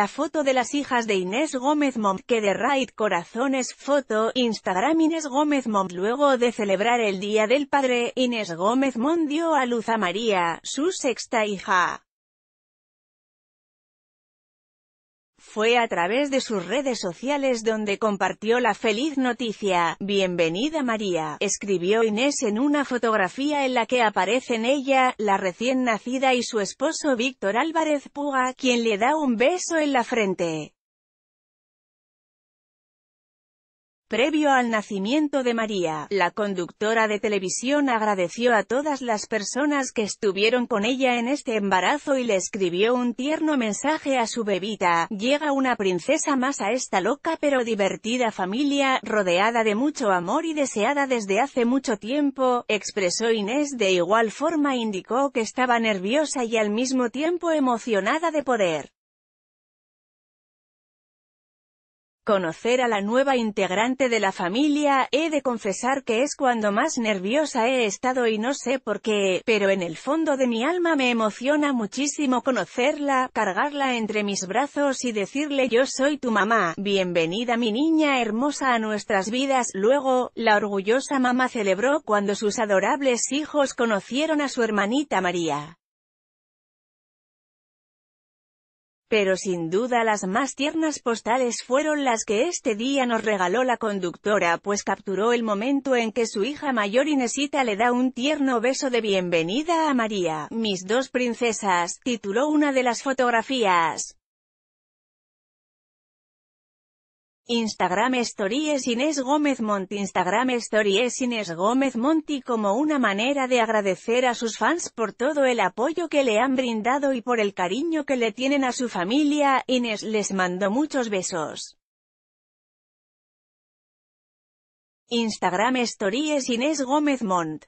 La foto de las hijas de Inés Gómez Montt que de Raid Corazones Foto, Instagram Inés Gómez Montt Luego de celebrar el Día del Padre, Inés Gómez Montt dio a luz a María, su sexta hija. Fue a través de sus redes sociales donde compartió la feliz noticia. Bienvenida María, escribió Inés en una fotografía en la que aparecen ella, la recién nacida y su esposo Víctor Álvarez Puga, quien le da un beso en la frente. Previo al nacimiento de María, la conductora de televisión agradeció a todas las personas que estuvieron con ella en este embarazo y le escribió un tierno mensaje a su bebita, llega una princesa más a esta loca pero divertida familia, rodeada de mucho amor y deseada desde hace mucho tiempo, expresó Inés de igual forma indicó que estaba nerviosa y al mismo tiempo emocionada de poder Conocer a la nueva integrante de la familia, he de confesar que es cuando más nerviosa he estado y no sé por qué, pero en el fondo de mi alma me emociona muchísimo conocerla, cargarla entre mis brazos y decirle yo soy tu mamá, bienvenida mi niña hermosa a nuestras vidas. Luego, la orgullosa mamá celebró cuando sus adorables hijos conocieron a su hermanita María. Pero sin duda las más tiernas postales fueron las que este día nos regaló la conductora pues capturó el momento en que su hija mayor Inesita le da un tierno beso de bienvenida a María, mis dos princesas, tituló una de las fotografías. Instagram Stories Inés Gómez Monti Instagram Stories Inés Gómez Monti como una manera de agradecer a sus fans por todo el apoyo que le han brindado y por el cariño que le tienen a su familia, Inés les mandó muchos besos. Instagram Stories Inés Gómez Mont